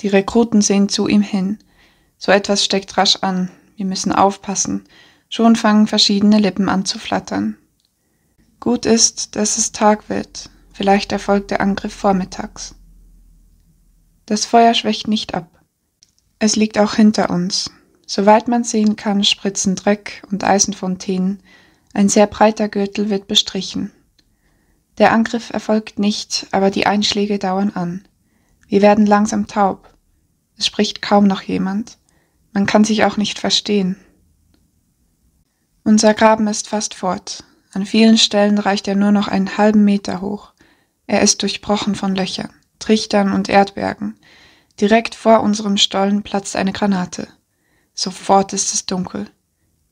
Die Rekruten sehen zu ihm hin. So etwas steckt rasch an. Wir müssen aufpassen. Schon fangen verschiedene Lippen an zu flattern. Gut ist, dass es Tag wird. Vielleicht erfolgt der Angriff vormittags. Das Feuer schwächt nicht ab. Es liegt auch hinter uns. Soweit man sehen kann, spritzen Dreck und Eisenfontänen. Ein sehr breiter Gürtel wird bestrichen. Der Angriff erfolgt nicht, aber die Einschläge dauern an. Wir werden langsam taub. Es spricht kaum noch jemand. Man kann sich auch nicht verstehen. Unser Graben ist fast fort. An vielen Stellen reicht er nur noch einen halben Meter hoch. Er ist durchbrochen von Löchern, Trichtern und Erdbergen. Direkt vor unserem Stollen platzt eine Granate. Sofort ist es dunkel.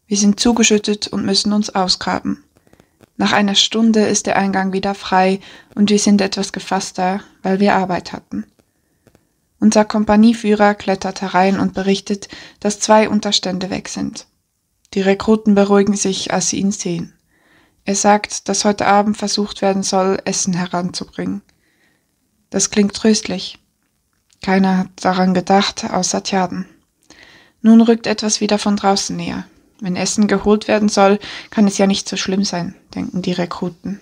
Wir sind zugeschüttet und müssen uns ausgraben. Nach einer Stunde ist der Eingang wieder frei und wir sind etwas gefasster, weil wir Arbeit hatten. Unser Kompanieführer klettert herein und berichtet, dass zwei Unterstände weg sind. Die Rekruten beruhigen sich, als sie ihn sehen. Er sagt, dass heute Abend versucht werden soll, Essen heranzubringen. Das klingt tröstlich. Keiner hat daran gedacht, außer Tjaden. Nun rückt etwas wieder von draußen näher. Wenn Essen geholt werden soll, kann es ja nicht so schlimm sein, denken die Rekruten.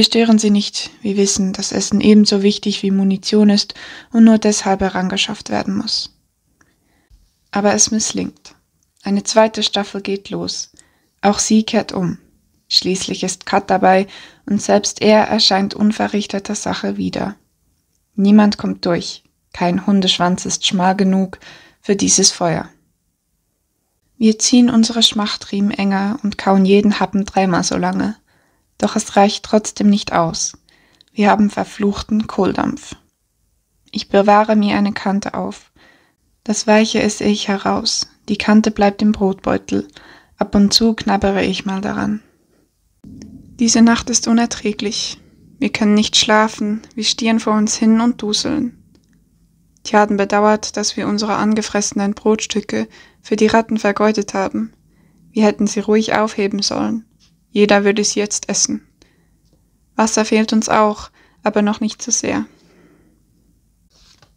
Wir stören sie nicht. Wir wissen, dass Essen ebenso wichtig wie Munition ist und nur deshalb herangeschafft werden muss. Aber es misslingt. Eine zweite Staffel geht los. Auch sie kehrt um. Schließlich ist Kat dabei und selbst er erscheint unverrichteter Sache wieder. Niemand kommt durch. Kein Hundeschwanz ist schmal genug für dieses Feuer. Wir ziehen unsere Schmachtriemen enger und kauen jeden Happen dreimal so lange. Doch es reicht trotzdem nicht aus. Wir haben verfluchten Kohldampf. Ich bewahre mir eine Kante auf. Das Weiche esse ich heraus. Die Kante bleibt im Brotbeutel. Ab und zu knabbere ich mal daran. Diese Nacht ist unerträglich. Wir können nicht schlafen, wir stieren vor uns hin und duseln. Tjaden bedauert, dass wir unsere angefressenen Brotstücke für die Ratten vergeudet haben. Wir hätten sie ruhig aufheben sollen. Jeder würde sie jetzt essen. Wasser fehlt uns auch, aber noch nicht so sehr.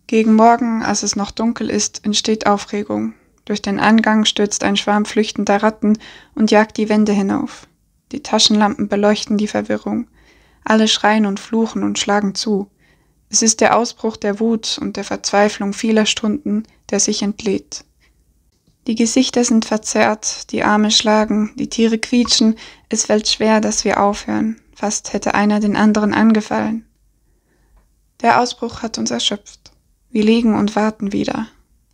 Gegen Morgen, als es noch dunkel ist, entsteht Aufregung. Durch den Eingang stürzt ein Schwarm flüchtender Ratten und jagt die Wände hinauf. Die Taschenlampen beleuchten die Verwirrung. Alle schreien und fluchen und schlagen zu. Es ist der Ausbruch der Wut und der Verzweiflung vieler Stunden, der sich entlädt. Die Gesichter sind verzerrt, die Arme schlagen, die Tiere quietschen, es fällt schwer, dass wir aufhören. Fast hätte einer den anderen angefallen. Der Ausbruch hat uns erschöpft. Wir liegen und warten wieder.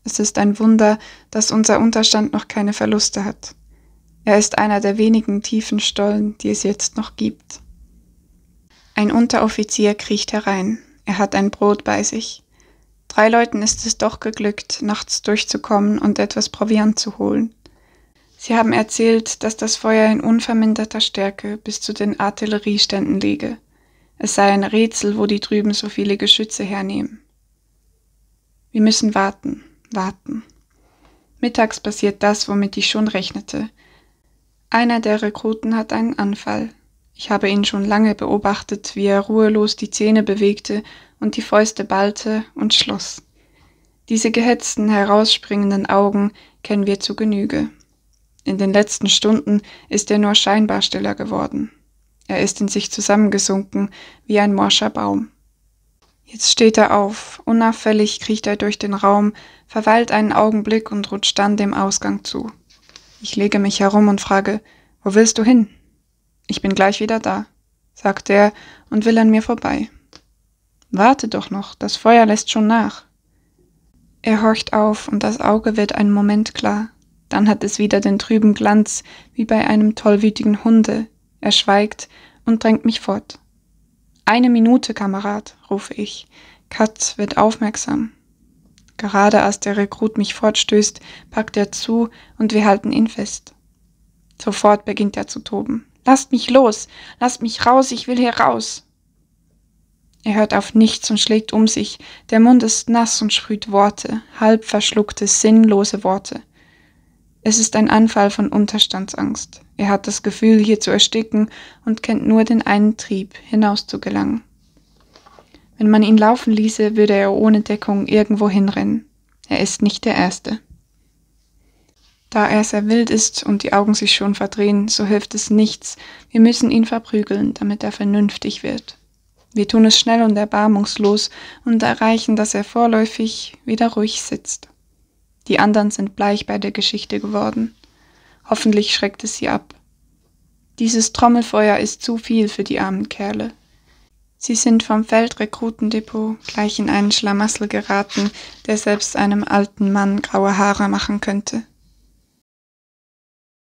Es ist ein Wunder, dass unser Unterstand noch keine Verluste hat. Er ist einer der wenigen tiefen Stollen, die es jetzt noch gibt. Ein Unteroffizier kriecht herein. Er hat ein Brot bei sich. Drei Leuten ist es doch geglückt, nachts durchzukommen und etwas Proviant zu holen. Sie haben erzählt, dass das Feuer in unverminderter Stärke bis zu den Artillerieständen liege. Es sei ein Rätsel, wo die drüben so viele Geschütze hernehmen. Wir müssen warten, warten. Mittags passiert das, womit ich schon rechnete. Einer der Rekruten hat einen Anfall. Ich habe ihn schon lange beobachtet, wie er ruhelos die Zähne bewegte und die Fäuste ballte und schloss. Diese gehetzten, herausspringenden Augen kennen wir zu Genüge. In den letzten Stunden ist er nur scheinbar stiller geworden. Er ist in sich zusammengesunken wie ein morscher Baum. Jetzt steht er auf, unauffällig kriecht er durch den Raum, verweilt einen Augenblick und rutscht dann dem Ausgang zu. Ich lege mich herum und frage, wo willst du hin? Ich bin gleich wieder da, sagt er und will an mir vorbei. Warte doch noch, das Feuer lässt schon nach. Er horcht auf und das Auge wird einen Moment klar. Dann hat es wieder den trüben Glanz, wie bei einem tollwütigen Hunde. Er schweigt und drängt mich fort. Eine Minute, Kamerad, rufe ich. Katz wird aufmerksam. Gerade als der Rekrut mich fortstößt, packt er zu und wir halten ihn fest. Sofort beginnt er zu toben. Lasst mich los, lasst mich raus, ich will hier raus. Er hört auf nichts und schlägt um sich, der Mund ist nass und sprüht Worte, halb verschluckte, sinnlose Worte. Es ist ein Anfall von Unterstandsangst. Er hat das Gefühl, hier zu ersticken und kennt nur den einen Trieb, hinaus zu gelangen. Wenn man ihn laufen ließe, würde er ohne Deckung irgendwo hinrennen. Er ist nicht der Erste. Da er sehr wild ist und die Augen sich schon verdrehen, so hilft es nichts. Wir müssen ihn verprügeln, damit er vernünftig wird. Wir tun es schnell und erbarmungslos und erreichen, dass er vorläufig wieder ruhig sitzt. Die anderen sind bleich bei der Geschichte geworden. Hoffentlich schreckt es sie ab. Dieses Trommelfeuer ist zu viel für die armen Kerle. Sie sind vom Feldrekrutendepot gleich in einen Schlamassel geraten, der selbst einem alten Mann graue Haare machen könnte.